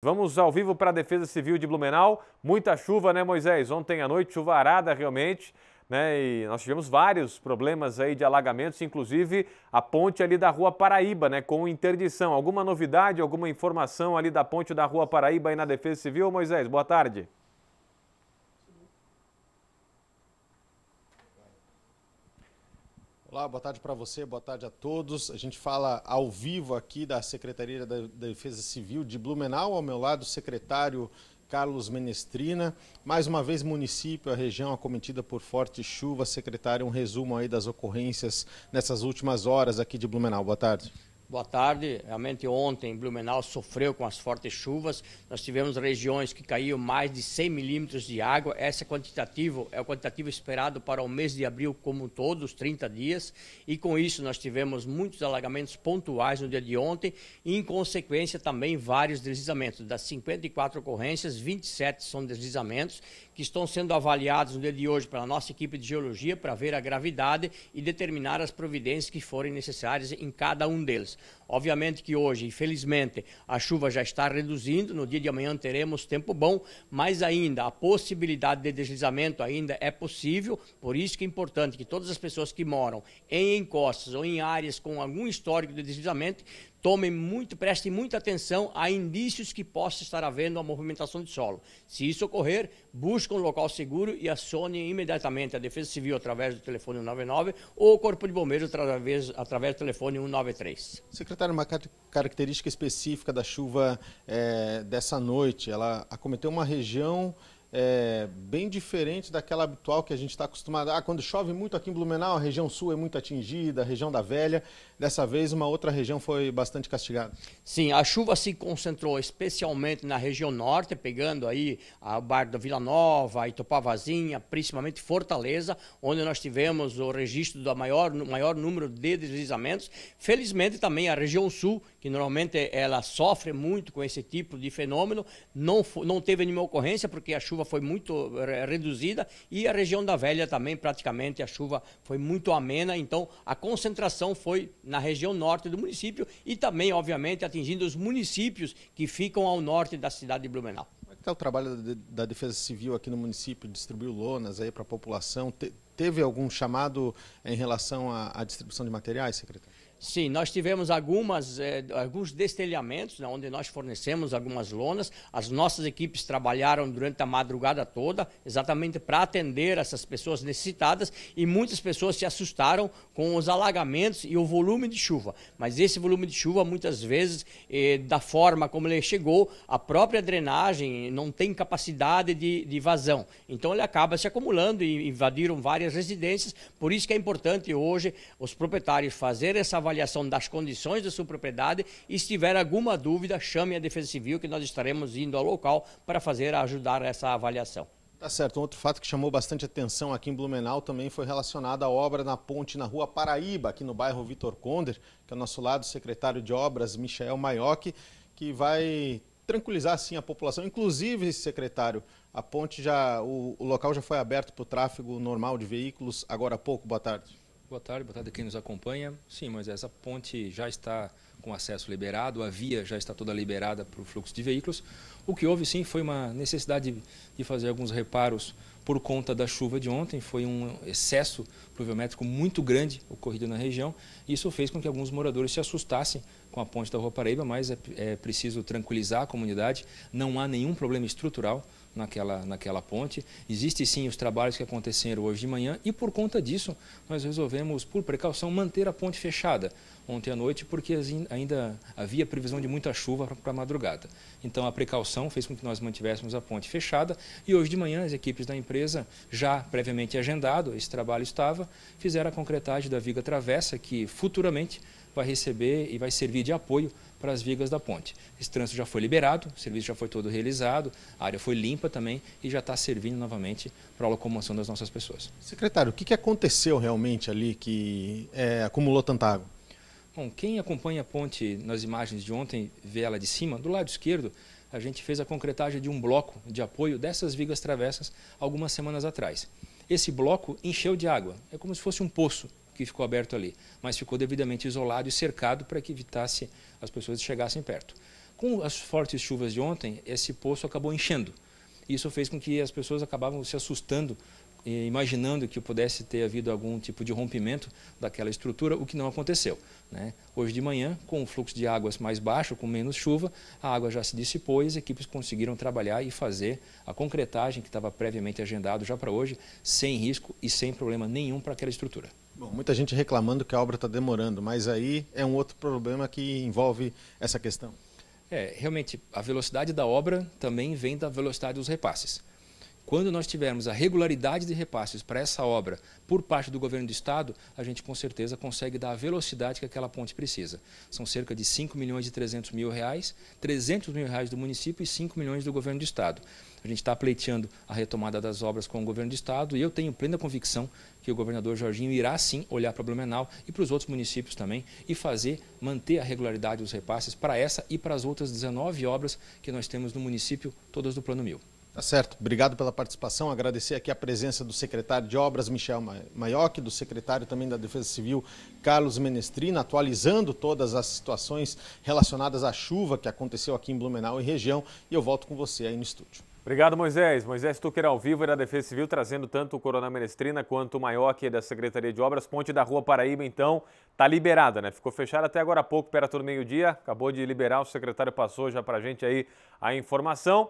Vamos ao vivo para a Defesa Civil de Blumenau. Muita chuva, né, Moisés? Ontem à noite, chuvarada realmente, né? E nós tivemos vários problemas aí de alagamentos, inclusive a ponte ali da Rua Paraíba, né, com interdição. Alguma novidade, alguma informação ali da ponte da Rua Paraíba aí na Defesa Civil, Moisés? Boa tarde. Olá, boa tarde para você, boa tarde a todos. A gente fala ao vivo aqui da Secretaria da Defesa Civil de Blumenau, ao meu lado o secretário Carlos Menestrina. Mais uma vez, município, a região acometida por forte chuva. Secretário, um resumo aí das ocorrências nessas últimas horas aqui de Blumenau. Boa tarde. Boa tarde. Realmente ontem Blumenau sofreu com as fortes chuvas. Nós tivemos regiões que caíram mais de 100 milímetros de água. Esse é quantitativo é o quantitativo esperado para o mês de abril como um todo, os 30 dias. E com isso nós tivemos muitos alagamentos pontuais no dia de ontem e em consequência também vários deslizamentos. Das 54 ocorrências, 27 são deslizamentos que estão sendo avaliados no dia de hoje pela nossa equipe de geologia para ver a gravidade e determinar as providências que forem necessárias em cada um deles. Obviamente que hoje, infelizmente, a chuva já está reduzindo, no dia de amanhã teremos tempo bom, mas ainda a possibilidade de deslizamento ainda é possível, por isso que é importante que todas as pessoas que moram em encostas ou em áreas com algum histórico de deslizamento tomem muito, prestem muita atenção a indícios que possa estar havendo a movimentação de solo. Se isso ocorrer, busque um local seguro e acione imediatamente a Defesa Civil através do telefone 199 ou o Corpo de Bombeiros através, através do telefone 193. Secretário, uma característica específica da chuva é, dessa noite, ela acometeu uma região é, bem diferente daquela habitual que a gente está acostumado. Ah, quando chove muito aqui em Blumenau, a região sul é muito atingida, a região da Velha. Dessa vez, uma outra região foi bastante castigada. Sim, a chuva se concentrou especialmente na região norte, pegando aí a bairro da Vila Nova, Itopavazinha, principalmente Fortaleza, onde nós tivemos o registro do maior, maior número de deslizamentos. Felizmente, também a região sul, que normalmente ela sofre muito com esse tipo de fenômeno, não, não teve nenhuma ocorrência, porque a chuva chuva foi muito eh, reduzida e a região da Velha também, praticamente, a chuva foi muito amena. Então, a concentração foi na região norte do município e também, obviamente, atingindo os municípios que ficam ao norte da cidade de Blumenau. Como é que está o trabalho da Defesa Civil aqui no município? Distribuiu lonas aí para a população? Teve algum chamado em relação à, à distribuição de materiais, secretário? Sim, nós tivemos algumas, eh, alguns destelhamentos, né, onde nós fornecemos algumas lonas. As nossas equipes trabalharam durante a madrugada toda, exatamente para atender essas pessoas necessitadas, e muitas pessoas se assustaram com os alagamentos e o volume de chuva. Mas esse volume de chuva, muitas vezes, eh, da forma como ele chegou, a própria drenagem não tem capacidade de, de vazão. Então ele acaba se acumulando e invadiram várias residências. Por isso que é importante hoje os proprietários fazer essa avaliação das condições da sua propriedade e se tiver alguma dúvida, chame a Defesa Civil que nós estaremos indo ao local para fazer ajudar essa avaliação. Tá certo. Um outro fato que chamou bastante atenção aqui em Blumenau também foi relacionado à obra na ponte na rua Paraíba, aqui no bairro Vitor Conder, que é ao nosso lado o secretário de obras, Michael Maioc, que vai tranquilizar sim a população. Inclusive, secretário, a ponte já, o, o local já foi aberto para o tráfego normal de veículos agora há pouco. Boa tarde. Boa tarde, boa tarde a quem nos acompanha. Sim, mas essa ponte já está com acesso liberado, a via já está toda liberada para o fluxo de veículos. O que houve sim foi uma necessidade de fazer alguns reparos por conta da chuva de ontem, foi um excesso pluviométrico muito grande ocorrido na região. Isso fez com que alguns moradores se assustassem com a ponte da Rua Paraíba, mas é, é preciso tranquilizar a comunidade, não há nenhum problema estrutural naquela, naquela ponte. Existem sim os trabalhos que aconteceram hoje de manhã e por conta disso nós resolvemos, por precaução, manter a ponte fechada ontem à noite porque ainda havia previsão de muita chuva para a madrugada. Então a precaução fez com que nós mantivéssemos a ponte fechada e hoje de manhã as equipes da empresa, já previamente agendado, esse trabalho estava, fizeram a concretagem da viga travessa que futuramente vai receber e vai servir de apoio para as vigas da ponte. Esse trânsito já foi liberado, o serviço já foi todo realizado, a área foi limpa também e já está servindo novamente para a locomoção das nossas pessoas. Secretário, o que, aconteceu realmente ali que é, acumulou tanta água? Bom, quem acompanha a ponte nas imagens de ontem vê ela de cima, do lado esquerdo, a gente fez a concretagem de um bloco de apoio dessas vigas travessas algumas semanas atrás. Esse bloco encheu de água, é como se fosse um poço que ficou aberto ali, mas ficou devidamente isolado e cercado para que evitasse as pessoas chegassem perto. Com as fortes chuvas de ontem, esse poço acabou enchendo. Isso fez com que as pessoas acabavam se assustando, imaginando que pudesse ter havido algum tipo de rompimento daquela estrutura, o que não aconteceu. Né? Hoje de manhã, com o fluxo de águas mais baixo, com menos chuva, a água já se dissipou e as equipes conseguiram trabalhar e fazer a concretagem que estava previamente agendado já para hoje, sem risco e sem problema nenhum para aquela estrutura. Bom, muita gente reclamando que a obra está demorando, mas aí é um outro problema que envolve essa questão. É, realmente, a velocidade da obra também vem da velocidade dos repasses. Quando nós tivermos a regularidade de repasses para essa obra por parte do governo do Estado, a gente com certeza consegue dar a velocidade que aquela ponte precisa. São cerca de 5 milhões e 300 mil reais, 300 mil reais do município e 5 milhões do governo do Estado. A gente está pleiteando a retomada das obras com o governo do Estado e eu tenho plena convicção que o governador Jorginho irá sim olhar para Blumenau e para os outros municípios também e fazer, manter a regularidade dos repasses para essa e para as outras 19 obras que nós temos no município, todas do Plano Mil. Tá certo. Obrigado pela participação. Agradecer aqui a presença do secretário de Obras, Michel Maioc do secretário também da Defesa Civil, Carlos Menestrina, atualizando todas as situações relacionadas à chuva que aconteceu aqui em Blumenau e região. E eu volto com você aí no estúdio. Obrigado, Moisés. Moisés Tucker ao vivo da Defesa Civil, trazendo tanto o Coronel Menestrina quanto o Maioc da Secretaria de Obras. Ponte da Rua Paraíba, então, tá liberada, né? Ficou fechada até agora há pouco, pera todo meio-dia. Acabou de liberar, o secretário passou já pra gente aí a informação.